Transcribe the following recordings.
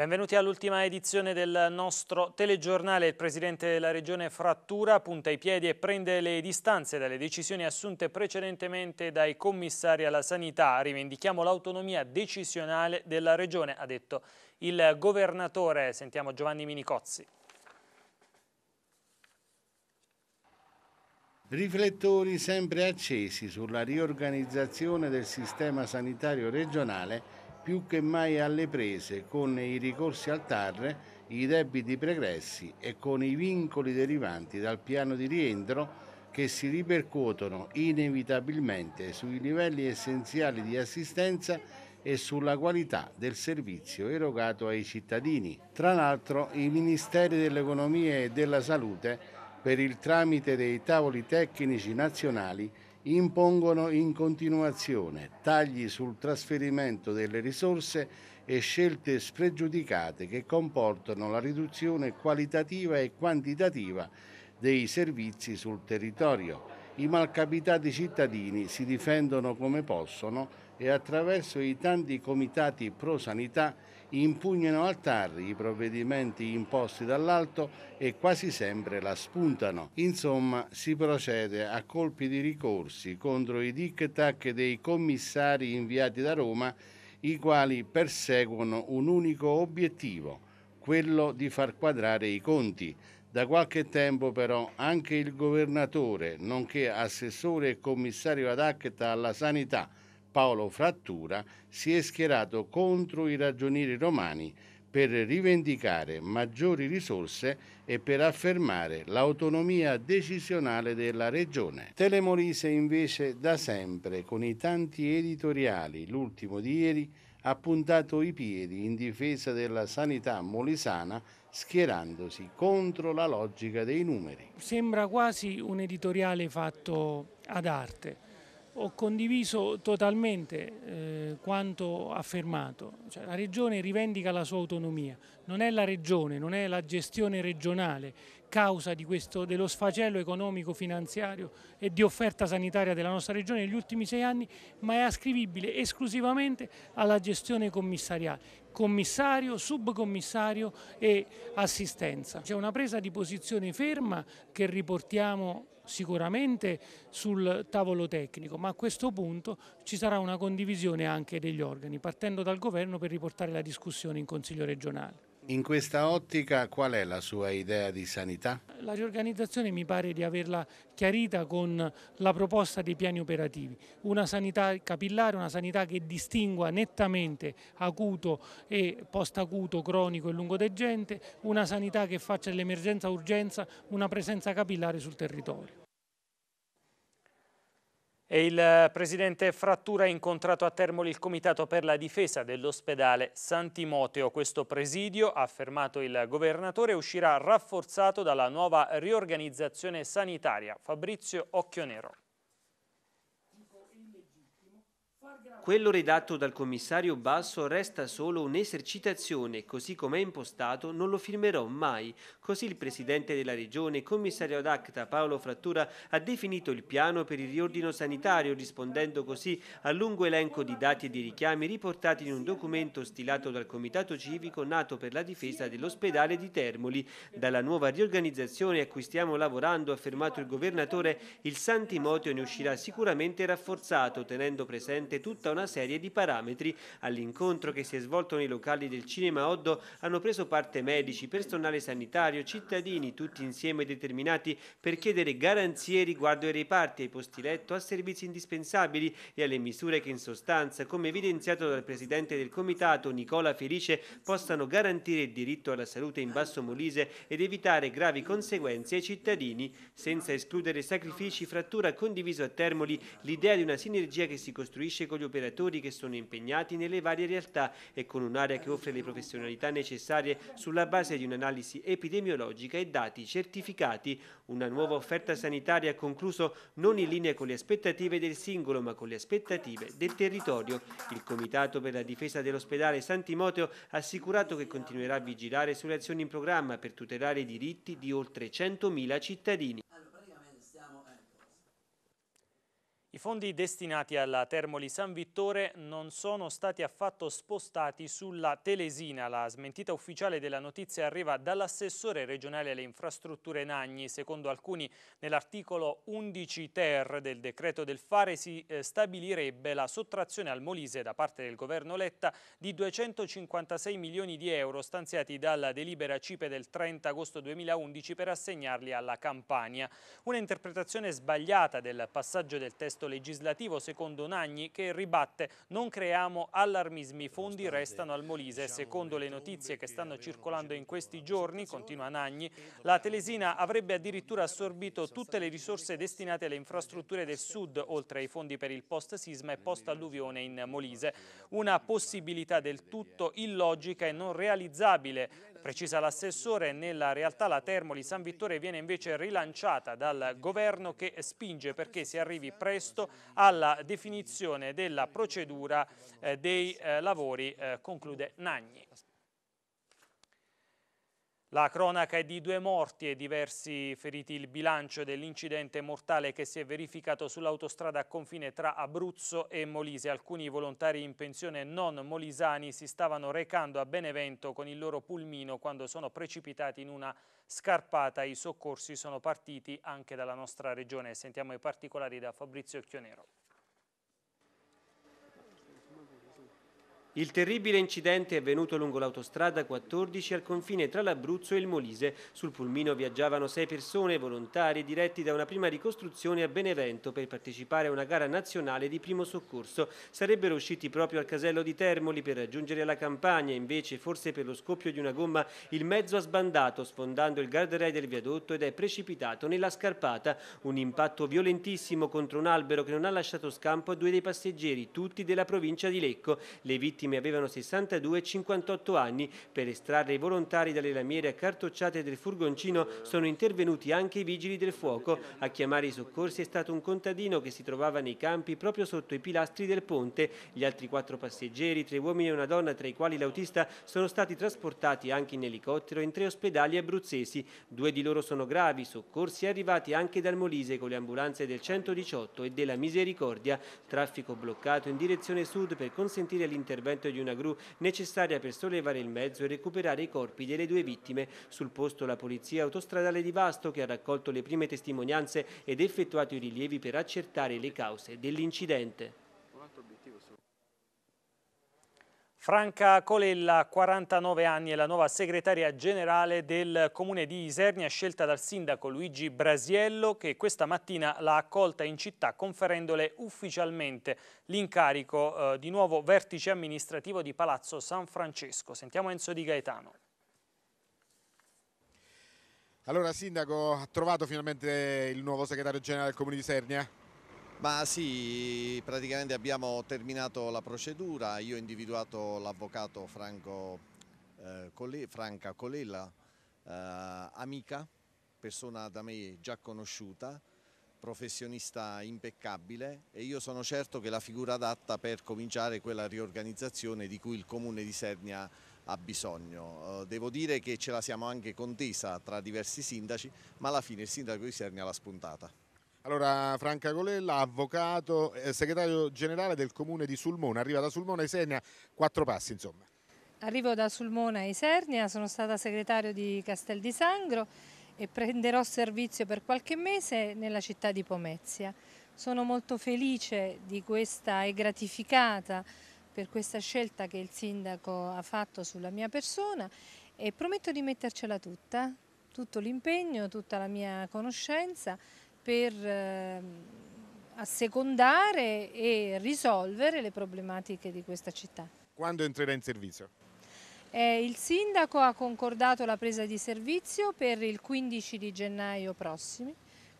Benvenuti all'ultima edizione del nostro telegiornale. Il presidente della regione Frattura punta i piedi e prende le distanze dalle decisioni assunte precedentemente dai commissari alla sanità. Rivendichiamo l'autonomia decisionale della regione, ha detto il governatore. Sentiamo Giovanni Minicozzi. Riflettori sempre accesi sulla riorganizzazione del sistema sanitario regionale più che mai alle prese con i ricorsi al TAR, i debiti pregressi e con i vincoli derivanti dal piano di rientro che si ripercuotono inevitabilmente sui livelli essenziali di assistenza e sulla qualità del servizio erogato ai cittadini. Tra l'altro i Ministeri dell'Economia e della Salute, per il tramite dei tavoli tecnici nazionali, impongono in continuazione tagli sul trasferimento delle risorse e scelte spregiudicate che comportano la riduzione qualitativa e quantitativa dei servizi sul territorio. I malcapitati cittadini si difendono come possono e attraverso i tanti comitati pro sanità impugnano al TAR i provvedimenti imposti dall'alto e quasi sempre la spuntano. Insomma, si procede a colpi di ricorsi contro i tic-tac dei commissari inviati da Roma, i quali perseguono un unico obiettivo, quello di far quadrare i conti. Da qualche tempo però anche il governatore, nonché assessore e commissario ad ACTA alla sanità, Paolo Frattura si è schierato contro i ragionieri romani per rivendicare maggiori risorse e per affermare l'autonomia decisionale della regione. Telemorise invece da sempre, con i tanti editoriali, l'ultimo di ieri, ha puntato i piedi in difesa della sanità molisana schierandosi contro la logica dei numeri. Sembra quasi un editoriale fatto ad arte ho condiviso totalmente eh, quanto affermato. Cioè, la Regione rivendica la sua autonomia, non è la Regione, non è la gestione regionale causa questo, dello sfacello economico, finanziario e di offerta sanitaria della nostra Regione negli ultimi sei anni, ma è ascrivibile esclusivamente alla gestione commissariale commissario, subcommissario e assistenza. C'è una presa di posizione ferma che riportiamo sicuramente sul tavolo tecnico, ma a questo punto ci sarà una condivisione anche degli organi, partendo dal governo per riportare la discussione in Consiglio regionale. In questa ottica qual è la sua idea di sanità? La riorganizzazione mi pare di averla chiarita con la proposta dei piani operativi. Una sanità capillare, una sanità che distingua nettamente acuto e post-acuto, cronico e lungodegente, una sanità che faccia dell'emergenza urgenza una presenza capillare sul territorio. E il eh, presidente Frattura ha incontrato a Termoli il comitato per la difesa dell'ospedale San Timoteo. Questo presidio, ha affermato il governatore, uscirà rafforzato dalla nuova riorganizzazione sanitaria. Fabrizio Occhionero. quello redatto dal commissario Basso resta solo un'esercitazione, così come è impostato non lo firmerò mai. Così il presidente della regione, commissario ad acta Paolo Frattura, ha definito il piano per il riordino sanitario, rispondendo così al lungo elenco di dati e di richiami riportati in un documento stilato dal comitato civico nato per la difesa dell'ospedale di Termoli. Dalla nuova riorganizzazione a cui stiamo lavorando, ha affermato il governatore, il Santimotio ne uscirà sicuramente rafforzato, tenendo presente tutta una serie di parametri. All'incontro che si è svolto nei locali del Cinema Oddo hanno preso parte medici, personale sanitario, cittadini, tutti insieme determinati per chiedere garanzie riguardo ai reparti, ai posti letto, a servizi indispensabili e alle misure che in sostanza, come evidenziato dal presidente del comitato Nicola Felice, possano garantire il diritto alla salute in Basso Molise ed evitare gravi conseguenze ai cittadini, senza escludere sacrifici, frattura condiviso a Termoli l'idea di una sinergia che si costruisce con gli operatori operatori che sono impegnati nelle varie realtà e con un'area che offre le professionalità necessarie sulla base di un'analisi epidemiologica e dati certificati. Una nuova offerta sanitaria concluso non in linea con le aspettative del singolo ma con le aspettative del territorio. Il Comitato per la difesa dell'ospedale San Timoteo ha assicurato che continuerà a vigilare sulle azioni in programma per tutelare i diritti di oltre 100.000 cittadini. fondi destinati alla Termoli San Vittore non sono stati affatto spostati sulla Telesina. La smentita ufficiale della notizia arriva dall'assessore regionale alle infrastrutture Nagni. Secondo alcuni, nell'articolo 11 ter del decreto del fare si eh, stabilirebbe la sottrazione al Molise da parte del governo Letta di 256 milioni di euro stanziati dalla delibera CIPE del 30 agosto 2011 per assegnarli alla Campania. Una interpretazione sbagliata del passaggio del testo legislativo secondo Nagni che ribatte non creiamo allarmismi, i fondi restano al Molise. Diciamo secondo le notizie che stanno circolando in questi giorni, continua Nagni, la Telesina avrebbe addirittura assorbito tutte le risorse destinate alle infrastrutture del sud, oltre ai fondi per il post-sisma e post-alluvione in Molise. Una possibilità del tutto illogica e non realizzabile, precisa l'assessore, nella realtà la Termoli San Vittore viene invece rilanciata dal governo che spinge perché si arrivi presto rispetto alla definizione della procedura eh, dei eh, lavori, eh, conclude Nagni. La cronaca è di due morti e diversi feriti. Il bilancio dell'incidente mortale che si è verificato sull'autostrada a confine tra Abruzzo e Molise. Alcuni volontari in pensione non molisani si stavano recando a Benevento con il loro pulmino quando sono precipitati in una scarpata. I soccorsi sono partiti anche dalla nostra regione. Sentiamo i particolari da Fabrizio Chionero. Il terribile incidente è avvenuto lungo l'autostrada 14 al confine tra l'Abruzzo e il Molise. Sul pulmino viaggiavano sei persone, volontari, diretti da una prima ricostruzione a Benevento per partecipare a una gara nazionale di primo soccorso. Sarebbero usciti proprio al casello di Termoli per raggiungere la campagna, invece forse per lo scoppio di una gomma il mezzo ha sbandato sfondando il guardrail del viadotto ed è precipitato nella scarpata. Un impatto violentissimo contro un albero che non ha lasciato scampo a due dei passeggeri, tutti della provincia di Lecco. Le vittime vittime avevano 62-58 anni. Per estrarre i volontari dalle lamiere accartocciate del furgoncino sono intervenuti anche i vigili del fuoco. A chiamare i soccorsi è stato un contadino che si trovava nei campi proprio sotto i pilastri del ponte. Gli altri quattro passeggeri, tre uomini e una donna, tra i quali l'autista, sono stati trasportati anche in elicottero in tre ospedali abruzzesi. Due di loro sono gravi, soccorsi arrivati anche dal Molise con le ambulanze del 118 e della Misericordia. Traffico bloccato in direzione sud per consentire l'intervento l'intervento di una gru necessaria per sollevare il mezzo e recuperare i corpi delle due vittime. Sul posto la polizia autostradale di Vasto che ha raccolto le prime testimonianze ed effettuato i rilievi per accertare le cause dell'incidente. Franca Colella, 49 anni, è la nuova segretaria generale del comune di Isernia, scelta dal sindaco Luigi Brasiello, che questa mattina l'ha accolta in città conferendole ufficialmente l'incarico eh, di nuovo vertice amministrativo di Palazzo San Francesco. Sentiamo Enzo Di Gaetano. Allora Sindaco, ha trovato finalmente il nuovo segretario generale del comune di Isernia? Ma sì, praticamente abbiamo terminato la procedura, io ho individuato l'avvocato eh, Cole, Franca Colella, eh, amica, persona da me già conosciuta, professionista impeccabile e io sono certo che la figura adatta per cominciare quella riorganizzazione di cui il Comune di Sernia ha bisogno. Eh, devo dire che ce la siamo anche contesa tra diversi sindaci, ma alla fine il sindaco di Sernia l'ha spuntata. Allora, Franca Golella, avvocato, eh, segretario generale del comune di Sulmona, arriva da Sulmona e Isernia, quattro passi insomma. Arrivo da Sulmona e Sernia, sono stata segretario di Castel di Sangro e prenderò servizio per qualche mese nella città di Pomezia. Sono molto felice di questa e gratificata per questa scelta che il sindaco ha fatto sulla mia persona e prometto di mettercela tutta, tutto l'impegno, tutta la mia conoscenza per eh, assecondare e risolvere le problematiche di questa città. Quando entrerà in servizio? Eh, il sindaco ha concordato la presa di servizio per il 15 di gennaio prossimi,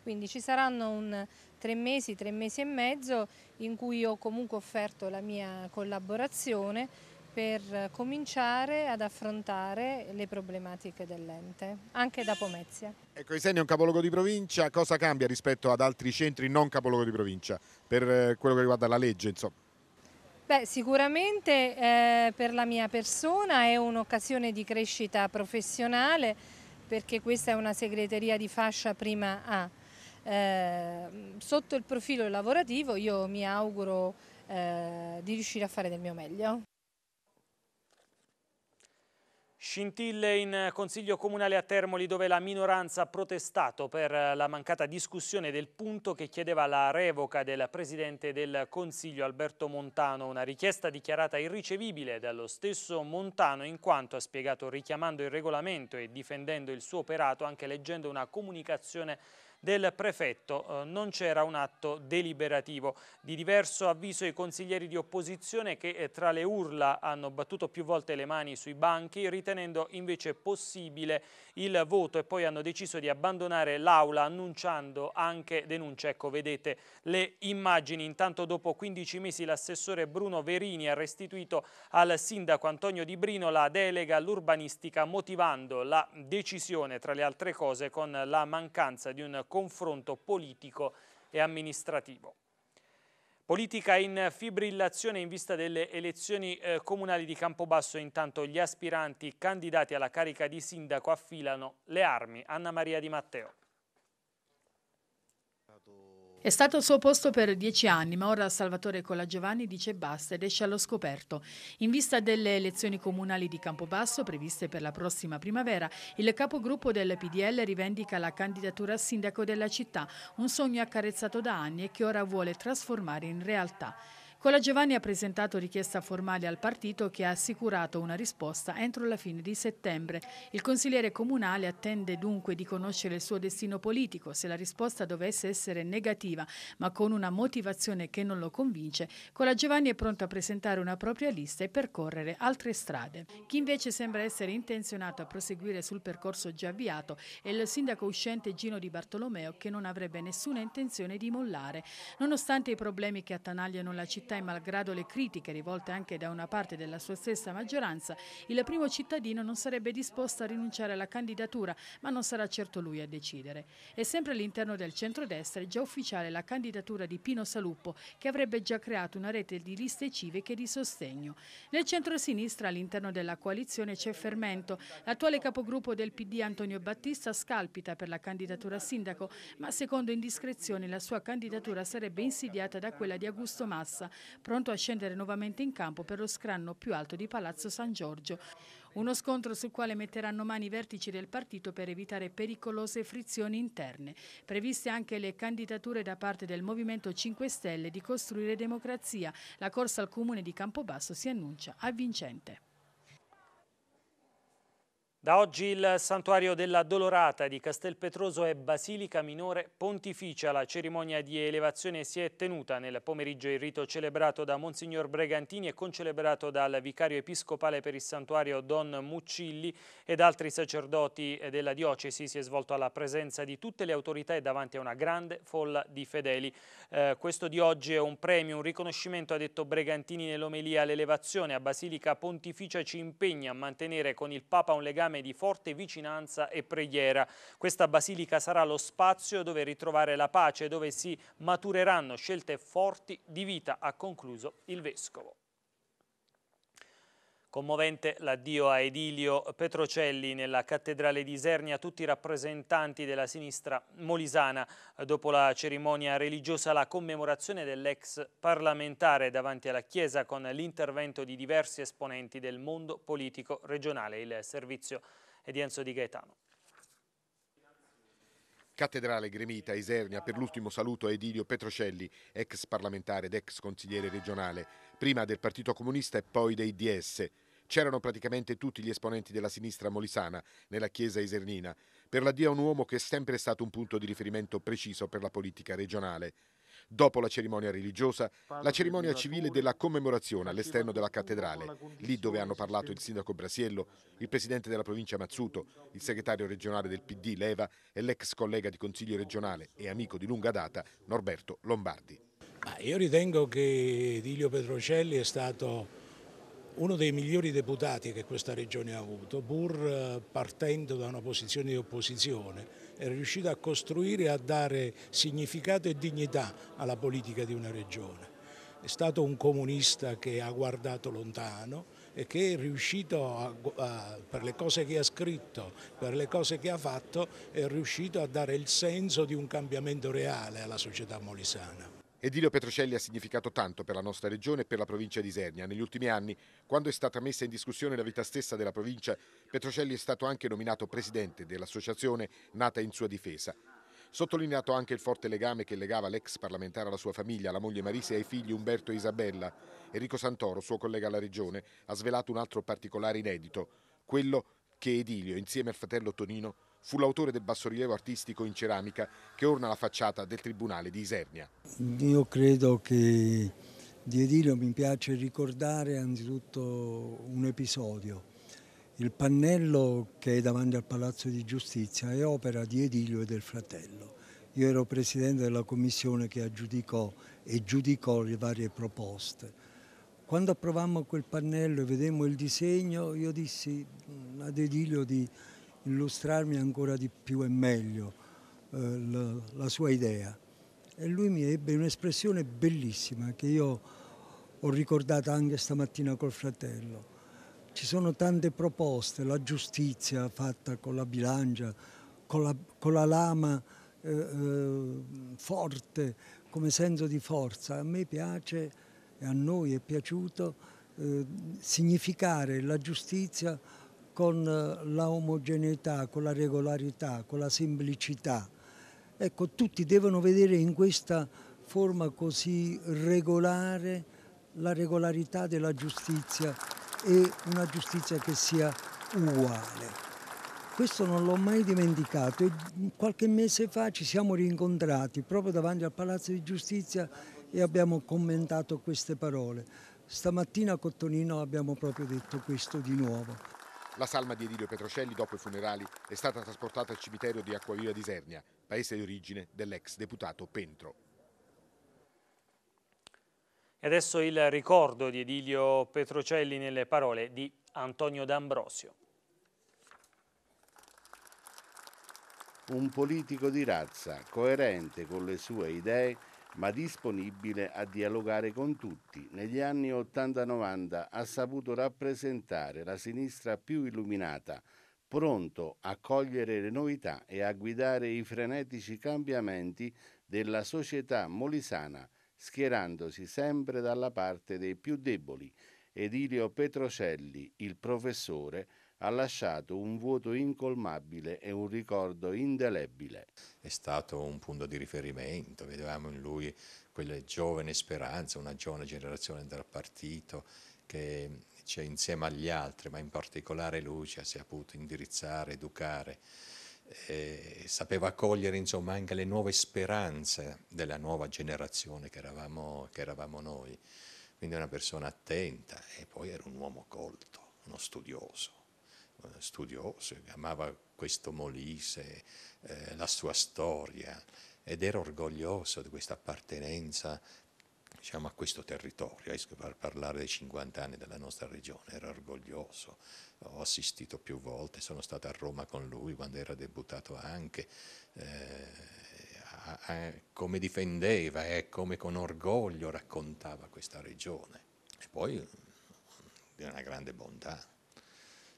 quindi ci saranno un tre mesi, tre mesi e mezzo in cui ho comunque offerto la mia collaborazione per cominciare ad affrontare le problematiche dell'ente, anche da Pomezia. Ecco, Isenio è un capoluogo di provincia, cosa cambia rispetto ad altri centri non capoluogo di provincia per eh, quello che riguarda la legge? Insomma? Beh, sicuramente eh, per la mia persona è un'occasione di crescita professionale perché questa è una segreteria di fascia prima A. Eh, sotto il profilo lavorativo io mi auguro eh, di riuscire a fare del mio meglio. Scintille in Consiglio Comunale a Termoli dove la minoranza ha protestato per la mancata discussione del punto che chiedeva la revoca del Presidente del Consiglio Alberto Montano, una richiesta dichiarata irricevibile dallo stesso Montano in quanto ha spiegato richiamando il regolamento e difendendo il suo operato anche leggendo una comunicazione del prefetto eh, non c'era un atto deliberativo. Di diverso avviso i consiglieri di opposizione che eh, tra le urla hanno battuto più volte le mani sui banchi ritenendo invece possibile il voto e poi hanno deciso di abbandonare l'aula annunciando anche denunce. Ecco, vedete le immagini. Intanto dopo 15 mesi l'assessore Bruno Verini ha restituito al sindaco Antonio Di Brino la delega all'urbanistica motivando la decisione tra le altre cose con la mancanza di un confronto politico e amministrativo. Politica in fibrillazione in vista delle elezioni eh, comunali di Campobasso, intanto gli aspiranti candidati alla carica di sindaco affilano le armi. Anna Maria Di Matteo. È stato al suo posto per dieci anni, ma ora Salvatore Colagiovanni dice basta ed esce allo scoperto. In vista delle elezioni comunali di Campobasso, previste per la prossima primavera, il capogruppo del PDL rivendica la candidatura a sindaco della città, un sogno accarezzato da anni e che ora vuole trasformare in realtà. Cola Giovanni ha presentato richiesta formale al partito che ha assicurato una risposta entro la fine di settembre. Il consigliere comunale attende dunque di conoscere il suo destino politico. Se la risposta dovesse essere negativa, ma con una motivazione che non lo convince, Cola Giovanni è pronto a presentare una propria lista e percorrere altre strade. Chi invece sembra essere intenzionato a proseguire sul percorso già avviato è il sindaco uscente Gino Di Bartolomeo che non avrebbe nessuna intenzione di mollare. Nonostante i problemi che attanagliano la città, città e malgrado le critiche rivolte anche da una parte della sua stessa maggioranza, il primo cittadino non sarebbe disposto a rinunciare alla candidatura, ma non sarà certo lui a decidere. E sempre all'interno del centrodestra è già ufficiale la candidatura di Pino Saluppo, che avrebbe già creato una rete di liste civiche di sostegno. Nel centro-sinistra, all'interno della coalizione, c'è fermento. L'attuale capogruppo del PD Antonio Battista scalpita per la candidatura a sindaco, ma secondo indiscrezioni la sua candidatura sarebbe insidiata da quella di Augusto Massa, pronto a scendere nuovamente in campo per lo scranno più alto di Palazzo San Giorgio. Uno scontro sul quale metteranno mani i vertici del partito per evitare pericolose frizioni interne. Previste anche le candidature da parte del Movimento 5 Stelle di Costruire Democrazia. La corsa al comune di Campobasso si annuncia avvincente. Da oggi il santuario della Dolorata di Castelpetroso è Basilica Minore Pontificia. La cerimonia di elevazione si è tenuta nel pomeriggio il rito celebrato da Monsignor Bregantini e concelebrato dal vicario episcopale per il santuario Don Muccilli ed altri sacerdoti della diocesi. Si è svolto alla presenza di tutte le autorità e davanti a una grande folla di fedeli. Eh, questo di oggi è un premio, un riconoscimento, ha detto Bregantini nell'omelia all'elevazione. A Basilica Pontificia ci impegna a mantenere con il Papa un legame legame di forte vicinanza e preghiera. Questa basilica sarà lo spazio dove ritrovare la pace, dove si matureranno scelte forti di vita, ha concluso il Vescovo. Commovente l'addio a Edilio Petrocelli nella cattedrale di Isernia, tutti i rappresentanti della sinistra molisana. Dopo la cerimonia religiosa, la commemorazione dell'ex parlamentare davanti alla chiesa con l'intervento di diversi esponenti del mondo politico regionale. Il servizio è di Enzo Di Gaetano. Cattedrale Gremita Isernia per l'ultimo saluto a Edilio Petrocelli, ex parlamentare ed ex consigliere regionale, prima del Partito Comunista e poi dei DS. C'erano praticamente tutti gli esponenti della sinistra molisana nella chiesa isernina, per l'addio a un uomo che è sempre stato un punto di riferimento preciso per la politica regionale. Dopo la cerimonia religiosa, la cerimonia civile della commemorazione all'esterno della cattedrale, lì dove hanno parlato il sindaco Brasiello, il presidente della provincia Mazzuto, il segretario regionale del PD Leva e l'ex collega di consiglio regionale e amico di lunga data Norberto Lombardi. Ma io ritengo che Dilio Petrocelli è stato uno dei migliori deputati che questa regione ha avuto, pur partendo da una posizione di opposizione è riuscito a costruire e a dare significato e dignità alla politica di una regione. È stato un comunista che ha guardato lontano e che è riuscito, a, a, per le cose che ha scritto, per le cose che ha fatto, è riuscito a dare il senso di un cambiamento reale alla società molisana. Edilio Petrocelli ha significato tanto per la nostra regione e per la provincia di Isernia. Negli ultimi anni, quando è stata messa in discussione la vita stessa della provincia, Petrocelli è stato anche nominato presidente dell'associazione nata in sua difesa. Sottolineato anche il forte legame che legava l'ex parlamentare alla sua famiglia, alla moglie Marisa e ai figli Umberto e Isabella. Enrico Santoro, suo collega alla regione, ha svelato un altro particolare inedito, quello che Edilio, insieme al fratello Tonino, Fu l'autore del bassorilievo artistico in ceramica che orna la facciata del Tribunale di Isernia. Io credo che di Edilio mi piace ricordare anzitutto un episodio. Il pannello che è davanti al Palazzo di Giustizia è opera di Edilio e del fratello. Io ero presidente della commissione che aggiudicò e giudicò le varie proposte. Quando approvammo quel pannello e vedemmo il disegno, io dissi ad Edilio di illustrarmi ancora di più e meglio eh, la, la, sua idea. E lui mi ebbe un'espressione bellissima che io ho ricordato anche stamattina col fratello. Ci sono tante proposte, la giustizia fatta con la bilancia, con la, con la lama eh, eh forte, come senso di forza. A me piace e a noi è piaciuto eh, significare la giustizia con eh, la omogeneità, con la regolarità, con la semplicità. Ecco, tutti devono vedere in questa forma così regolare la regolarità della giustizia e una giustizia che sia uguale. Questo non l'ho mai dimenticato e qualche mese fa ci siamo rincontrati proprio davanti al Palazzo di Giustizia e abbiamo commentato queste parole. Stamattina a Cottonino abbiamo proprio detto questo di nuovo. La salma di Edilio Petrocelli dopo i funerali è stata trasportata al cimitero di Acquaviva di Sernia, paese di origine dell'ex deputato Pentro. E adesso il ricordo di Edilio Petrocelli nelle parole di Antonio D'Ambrosio. Un politico di razza, coerente con le sue idee ma disponibile a dialogare con tutti. Negli anni 80-90 ha saputo rappresentare la sinistra più illuminata, pronto a cogliere le novità e a guidare i frenetici cambiamenti della società molisana, schierandosi sempre dalla parte dei più deboli. Edilio Petrocelli, il professore, ha lasciato un vuoto incolmabile e un ricordo indelebile. È stato un punto di riferimento, vedevamo in lui quelle giovane speranze, una giovane generazione del partito che cioè, insieme agli altri, ma in particolare lui ci ha saputo indirizzare, educare. Eh, sapeva accogliere insomma, anche le nuove speranze della nuova generazione che eravamo, che eravamo noi. Quindi una persona attenta e poi era un uomo colto, uno studioso. Eh, studioso, amava questo Molise, eh, la sua storia ed era orgoglioso di questa appartenenza diciamo, a questo territorio, per parlare dei 50 anni della nostra regione, era orgoglioso, ho assistito più volte, sono stato a Roma con lui quando era debuttato anche, eh, a, a, come difendeva e eh, come con orgoglio raccontava questa regione. E poi mm, di una grande bontà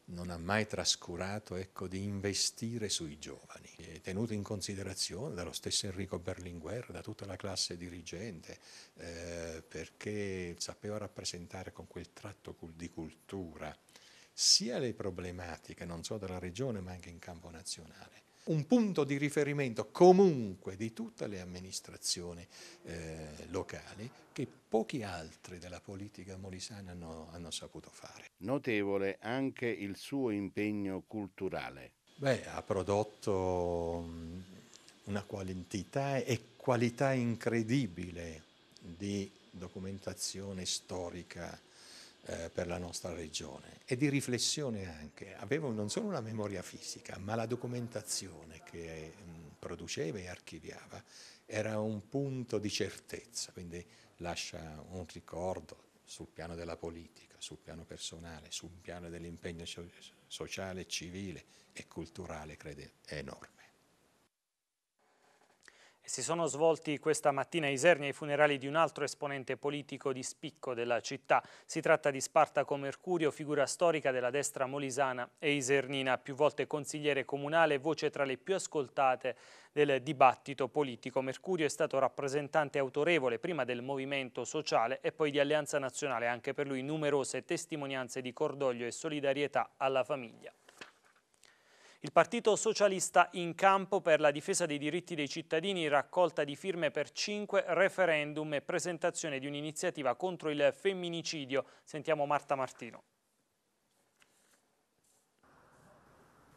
non ha mai trascurato ecco, di investire sui giovani, è tenuto in considerazione dallo stesso Enrico Berlinguer, da tutta la classe dirigente, eh, perché sapeva rappresentare con quel tratto di cultura sia le problematiche non solo della regione ma anche in campo nazionale un punto di riferimento comunque di tutte le amministrazioni eh, locali che pochi altri della politica molisana hanno, hanno saputo fare. Notevole anche il suo impegno culturale. Beh, ha prodotto una quantità e qualità incredibile di documentazione storica eh, per la nostra regione e di riflessione anche. Avevo non solo una memoria fisica, ma la documentazione che mh, mm, produceva e archiviava era un punto di certezza, quindi lascia un ricordo sul piano della politica, sul piano personale, sul piano dell'impegno sociale, civile e culturale, credo, enorme. Si sono svolti questa mattina a Isernia i funerali di un altro esponente politico di spicco della città. Si tratta di Spartaco Mercurio, figura storica della destra molisana e isernina, più volte consigliere comunale, voce tra le più ascoltate del dibattito politico. Mercurio è stato rappresentante autorevole prima del movimento sociale e poi di Alleanza Nazionale, anche per lui numerose testimonianze di cordoglio e solidarietà alla famiglia. Il Partito Socialista in campo per la difesa dei diritti dei cittadini, raccolta di firme per cinque referendum e presentazione di un'iniziativa contro il femminicidio. Sentiamo Marta Martino.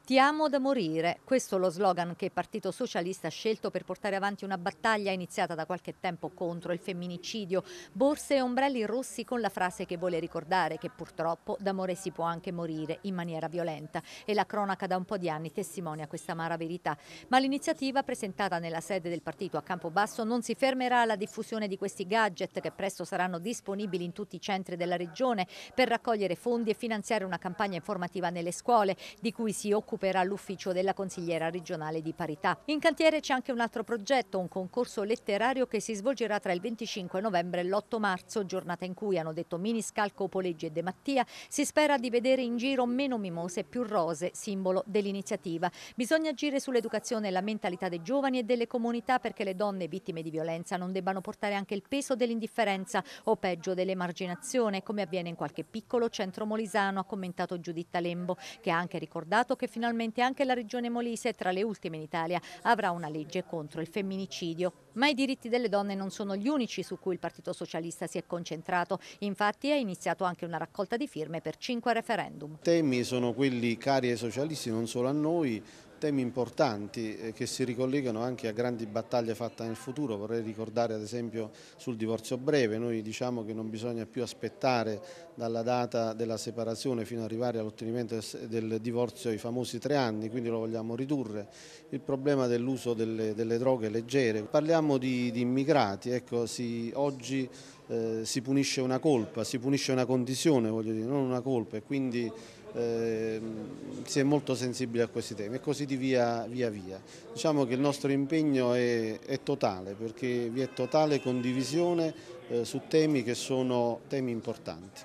Ti amo da morire, questo è lo slogan che il Partito Socialista ha scelto per portare avanti una battaglia iniziata da qualche tempo contro il femminicidio. Borse e ombrelli rossi con la frase che vuole ricordare che purtroppo d'amore si può anche morire in maniera violenta e la cronaca da un po' di anni testimonia questa amara verità. Ma l'iniziativa presentata nella sede del partito a Campobasso non si fermerà alla diffusione di questi gadget che presto saranno disponibili in tutti i centri della regione per raccogliere fondi e finanziare una campagna informativa nelle scuole di cui si occupa occuperà l'ufficio della consigliera regionale di parità. In cantiere c'è anche un altro progetto, un concorso letterario che si svolgerà tra il 25 novembre e l'8 marzo, giornata in cui, hanno detto Miniscalco, Poleggi e De Mattia, si spera di vedere in giro meno mimose e più rose, simbolo dell'iniziativa. Bisogna agire sull'educazione e la mentalità dei giovani e delle comunità perché le donne vittime di violenza non debbano portare anche il peso dell'indifferenza o peggio dell'emarginazione, come avviene in qualche piccolo centro molisano, ha commentato Giuditta Lembo, che ha anche ricordato che fino finalmente anche la regione Molise, tra le ultime in Italia, avrà una legge contro il femminicidio. Ma i diritti delle donne non sono gli unici su cui il Partito Socialista si è concentrato. Infatti è iniziato anche una raccolta di firme per cinque referendum. I temi sono quelli cari ai socialisti, non solo a noi, temi importanti eh, che si ricollegano anche a grandi battaglie fatte nel futuro, vorrei ricordare ad esempio sul divorzio breve, noi diciamo che non bisogna più aspettare dalla data della separazione fino ad arrivare all'ottenimento del divorzio i famosi tre anni, quindi lo vogliamo ridurre, il problema dell'uso delle, delle, droghe leggere, parliamo di, di immigrati, ecco, si, oggi eh, si punisce una colpa, si punisce una condizione, voglio dire, non una colpa e quindi eh, si è molto sensibile a questi temi e così di via via. via. Diciamo che il nostro impegno è, è totale perché vi è totale condivisione eh, su temi che sono temi importanti.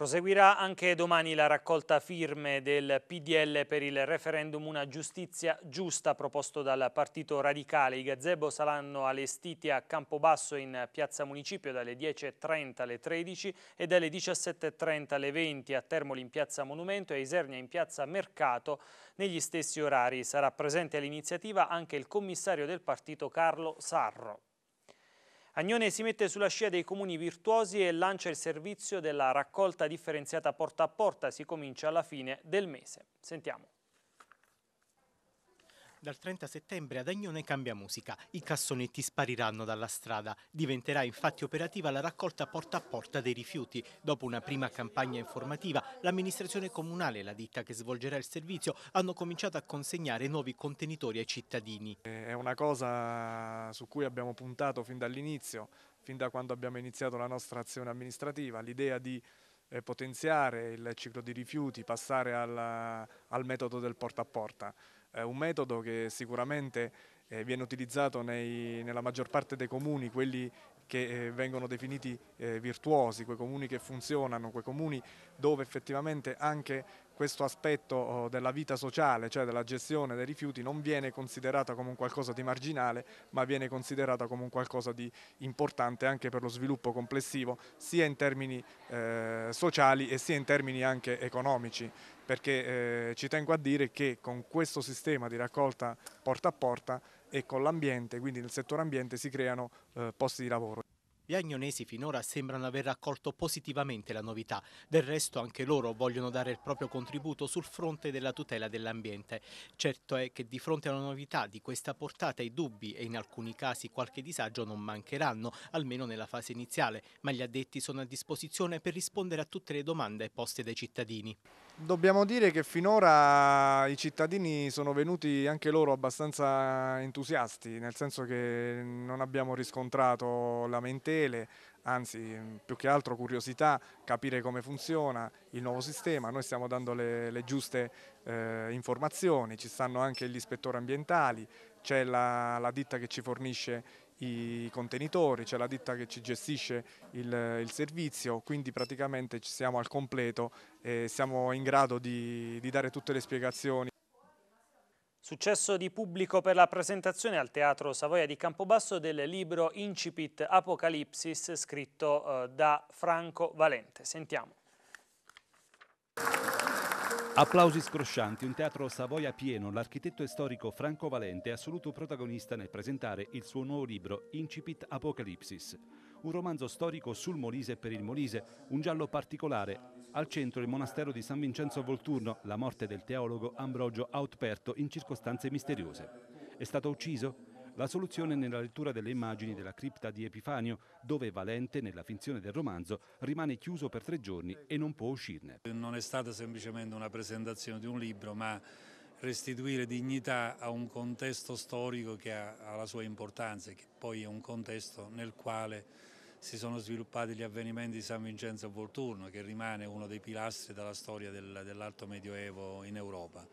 Proseguirà anche domani la raccolta firme del PDL per il referendum Una giustizia giusta proposto dal Partito Radicale. I gazebo saranno allestiti a Campobasso in Piazza Municipio dalle 10.30 alle 13 e dalle 17.30 alle 20 a Termoli in Piazza Monumento e a Isernia in Piazza Mercato negli stessi orari. Sarà presente all'iniziativa anche il commissario del partito Carlo Sarro. Agnone si mette sulla scia dei comuni virtuosi e lancia il servizio della raccolta differenziata porta a porta. Si comincia alla fine del mese. Sentiamo. Dal 30 settembre ad Agnone cambia musica, i cassonetti spariranno dalla strada. Diventerà infatti operativa la raccolta porta a porta dei rifiuti. Dopo una prima campagna informativa, l'amministrazione comunale e la ditta che svolgerà il servizio hanno cominciato a consegnare nuovi contenitori ai cittadini. È una cosa su cui abbiamo puntato fin dall'inizio, fin da quando abbiamo iniziato la nostra azione amministrativa, l'idea di eh, potenziare il ciclo di rifiuti, passare al, al metodo del porta a porta eh, un metodo che sicuramente eh, viene utilizzato nei, nella maggior parte dei comuni, quelli che eh, vengono definiti eh, virtuosi, quei comuni che funzionano, quei comuni dove effettivamente anche questo aspetto oh, della vita sociale, cioè della gestione dei rifiuti, non viene considerata come un qualcosa di marginale, ma viene considerata come un qualcosa di importante anche per lo sviluppo complessivo, sia in termini eh, sociali e sia in termini anche economici, perché eh, ci tengo a dire che con questo sistema di raccolta porta a porta e con l'ambiente, quindi nel settore ambiente si creano eh, posti di lavoro. Gli agnonesi finora sembrano aver accolto positivamente la novità, del resto anche loro vogliono dare il proprio contributo sul fronte della tutela dell'ambiente. Certo è che di fronte a una novità di questa portata i dubbi e in alcuni casi qualche disagio non mancheranno, almeno nella fase iniziale, ma gli addetti sono a disposizione per rispondere a tutte le domande poste dai cittadini. Dobbiamo dire che finora i cittadini sono venuti anche loro abbastanza entusiasti, nel senso che non abbiamo riscontrato lamentele, anzi più che altro curiosità, capire come funziona il nuovo sistema. Noi stiamo dando le, le giuste eh, informazioni, ci stanno anche gli ispettori ambientali, c'è la, la ditta che ci fornisce i contenitori, c'è la ditta che ci gestisce il, il, servizio, quindi praticamente ci siamo al completo e siamo in grado di, di dare tutte le spiegazioni. Successo di pubblico per la presentazione al Teatro Savoia di Campobasso del libro Incipit Apocalipsis scritto eh, da Franco Valente. Sentiamo. Applausi scroscianti, un teatro Savoia pieno. L'architetto e storico Franco Valente è assoluto protagonista nel presentare il suo nuovo libro Incipit Apocalipsis, un romanzo storico sul Molise e per il Molise, un giallo particolare. Al centro il monastero di San Vincenzo Volturno, la morte del teologo Ambrogio Autperto in circostanze misteriose. È stato ucciso? La soluzione nella lettura delle immagini della cripta di Epifanio, dove Valente, nella finzione del romanzo, rimane chiuso per tre giorni e non può uscirne. Non è stata semplicemente una presentazione di un libro, ma restituire dignità a un contesto storico che ha, la sua importanza, che poi è un contesto nel quale si sono sviluppati gli avvenimenti di San Vincenzo Volturno, che rimane uno dei pilastri della storia dell'alto medioevo in Europa.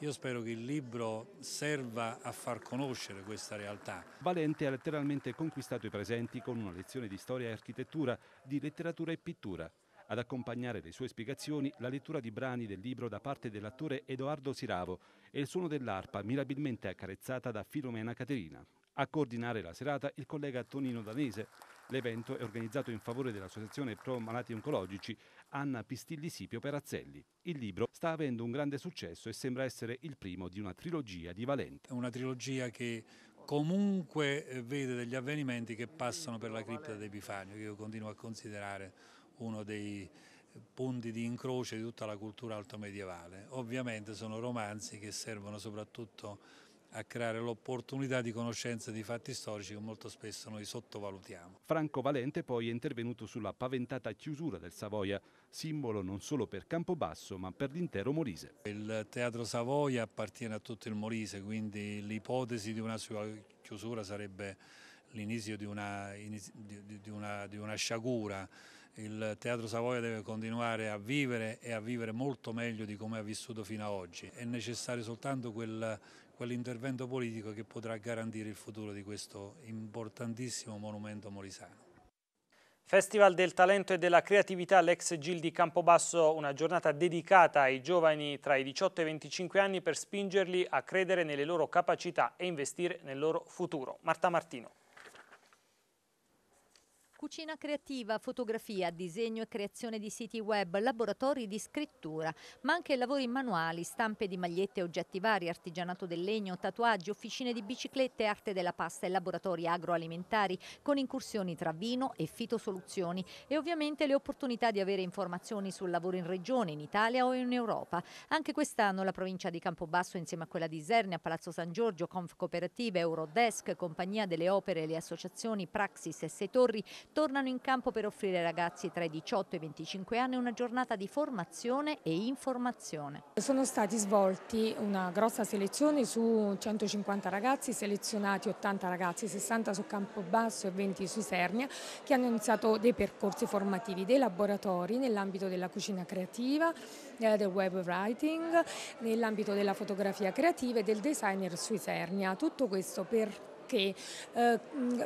Io spero che il libro serva a far conoscere questa realtà. Valente ha letteralmente conquistato i presenti con una lezione di storia e architettura, di letteratura e pittura. Ad accompagnare le sue spiegazioni la lettura di brani del libro da parte dell'attore Edoardo Siravo e il suono dell'arpa mirabilmente accarezzata da Filomena Caterina. A coordinare la serata il collega Tonino Danese. L'evento è organizzato in favore dell'Associazione Pro Malati Oncologici Anna Pistilli Sipio Perazzelli. Il libro sta avendo un grande successo e sembra essere il primo di una trilogia di Valente. È una trilogia che comunque eh, vede degli avvenimenti che passano per la cripta di Epifanio, che io continuo a considerare uno dei punti di incrocio di tutta la cultura altomedievale. Ovviamente sono romanzi che servono soprattutto a creare l'opportunità di conoscenza di fatti storici che molto spesso noi sottovalutiamo. Franco Valente poi è intervenuto sulla paventata chiusura del Savoia, simbolo non solo per Campobasso ma per l'intero Molise. Il Teatro Savoia appartiene a tutto il Molise, quindi l'ipotesi di una sua chiusura sarebbe l'inizio di, di, di, una, di una sciagura. Il Teatro Savoia deve continuare a vivere e a vivere molto meglio di come ha vissuto fino ad oggi. È necessario soltanto quel quell'intervento politico che potrà garantire il futuro di questo importantissimo monumento molisano. Festival del Talento e della Creatività l'ex Gil di Campobasso, una giornata dedicata ai giovani tra i 18 e i 25 anni per spingerli a credere nelle loro capacità e investire nel loro futuro. Marta Martino. Cucina creativa, fotografia, disegno e creazione di siti web, laboratori di scrittura, ma anche lavori manuali, stampe di magliette e oggetti vari, artigianato del legno, tatuaggi, officine di biciclette, arte della pasta e laboratori agroalimentari, con incursioni tra vino e fitosoluzioni e ovviamente le opportunità di avere informazioni sul lavoro in regione, in Italia o in Europa. Anche quest'anno la provincia di Campobasso insieme a quella di Isernia, Palazzo San Giorgio, Conf Cooperative, Eurodesk, Compagnia delle Opere, e le associazioni Praxis e Sei Torri tornano in campo per offrire ai ragazzi tra i 18 e i 25 anni una giornata di formazione e informazione. Sono stati svolti una grossa selezione su 150 ragazzi, selezionati 80 ragazzi, 60 su campo basso e 20 su Sernia, che hanno iniziato dei percorsi formativi, dei laboratori nell'ambito della cucina creativa, eh, del web writing, nell'ambito della fotografia creativa e del designer su Sernia. Tutto questo per perché eh,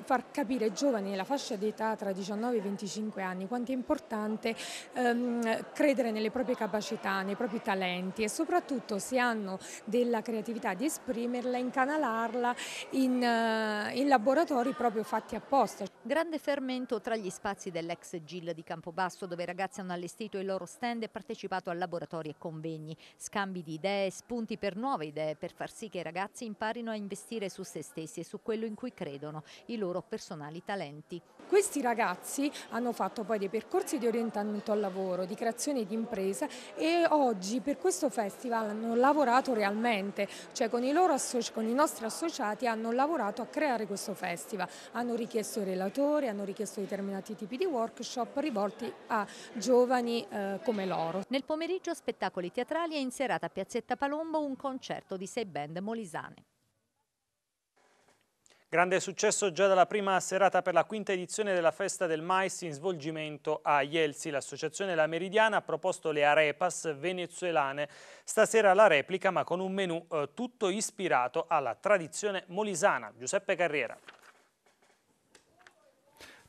far capire ai giovani nella fascia d'età età tra 19 e 25 anni quanto è importante ehm, credere nelle proprie capacità, nei propri talenti e soprattutto se hanno della creatività di esprimerla, incanalarla in, eh, in laboratori proprio fatti apposta. Grande fermento tra gli spazi dell'ex GIL di Campobasso dove i ragazzi hanno allestito i loro stand e partecipato a laboratori e convegni, scambi di idee, spunti per nuove idee per far sì che i ragazzi imparino a investire su se stessi e su quello quello in cui credono, i loro personali talenti. Questi ragazzi hanno fatto poi dei percorsi di orientamento al lavoro, di creazione di impresa e oggi per questo festival hanno lavorato realmente, cioè con i, loro con i nostri associati hanno lavorato a creare questo festival, hanno richiesto i relatori, hanno richiesto determinati tipi di workshop rivolti a giovani eh, come loro. Nel pomeriggio spettacoli teatrali e in serata a Piazzetta Palombo un concerto di sei band molisane. Grande successo già dalla prima serata per la quinta edizione della Festa del Mais in svolgimento a Ielsi. L'associazione La Meridiana ha proposto le arepas venezuelane. Stasera la replica ma con un menù eh, tutto ispirato alla tradizione molisana. Giuseppe Carriera.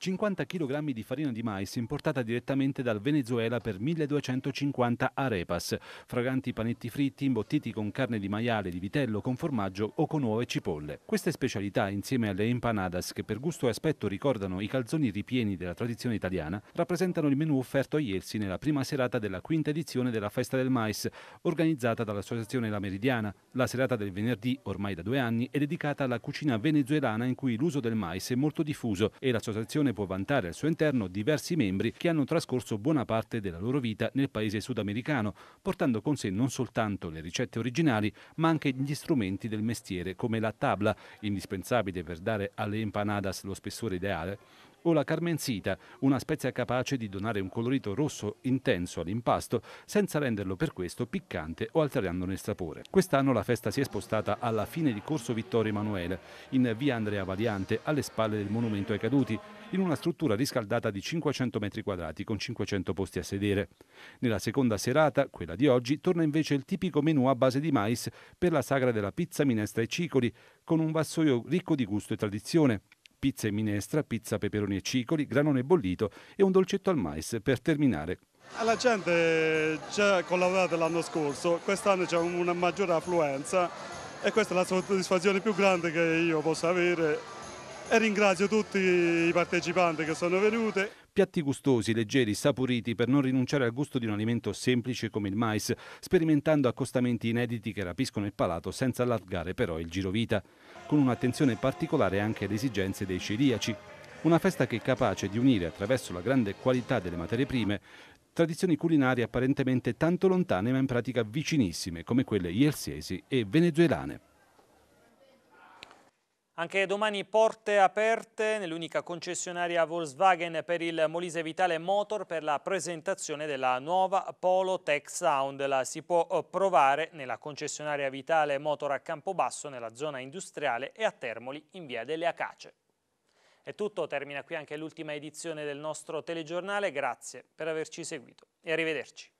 50 kg di farina di mais importata direttamente dal Venezuela per 1250 arepas, fraganti panetti fritti imbottiti con carne di maiale, di vitello, con formaggio o con uova e cipolle. Queste specialità, insieme alle empanadas, che per gusto e aspetto ricordano i calzoni ripieni della tradizione italiana, rappresentano il menù offerto a Ielsi nella prima serata della quinta edizione della Festa del Mais, organizzata dall'Associazione La Meridiana. La serata del venerdì, ormai da due anni, è dedicata alla cucina venezuelana in cui l'uso del mais è molto diffuso e l'associazione Nazione può vantare al suo interno diversi membri che hanno trascorso buona parte della loro vita nel paese sudamericano, portando con sé non soltanto le ricette originali, ma anche gli strumenti del mestiere come la tabla, indispensabile per dare alle empanadas lo spessore ideale, o la carmenzita, una spezia capace di donare un colorito rosso intenso all'impasto senza renderlo per questo piccante o alterandone il sapore. Quest'anno la festa si è spostata alla fine di Corso Vittorio Emanuele, in via Andrea Valiante, alle spalle del Monumento ai Caduti, in una struttura riscaldata di 500 metri quadrati con 500 posti a sedere. Nella seconda serata, quella di oggi, torna invece il tipico menù a base di mais per la sagra della pizza, minestra e cicoli, con un vassoio ricco di gusto e tradizione pizza e minestra, pizza, peperoni e cicoli, granone bollito e un dolcetto al mais per terminare. La gente già ha collaborato l'anno scorso, quest'anno c'è una maggiore affluenza e questa è la soddisfazione più grande che io possa avere e ringrazio tutti i partecipanti che sono venuti. Piatti gustosi, leggeri, saporiti per non rinunciare al gusto di un alimento semplice come il mais, sperimentando accostamenti inediti che rapiscono il palato senza allargare però il girovita, con un'attenzione particolare anche alle esigenze dei celiaci. Una festa che è capace di unire attraverso la grande qualità delle materie prime tradizioni culinarie apparentemente tanto lontane ma in pratica vicinissime come quelle ielsesi e venezuelane. Anche domani porte aperte nell'unica concessionaria Volkswagen per il Molise Vitale Motor per la presentazione della nuova Polo Tech Sound. La si può eh, provare nella concessionaria Vitale Motor a Campobasso, nella zona industriale e a Termoli in via delle Acace. È tutto, termina qui anche l'ultima edizione del nostro telegiornale. Grazie per averci seguito e arrivederci.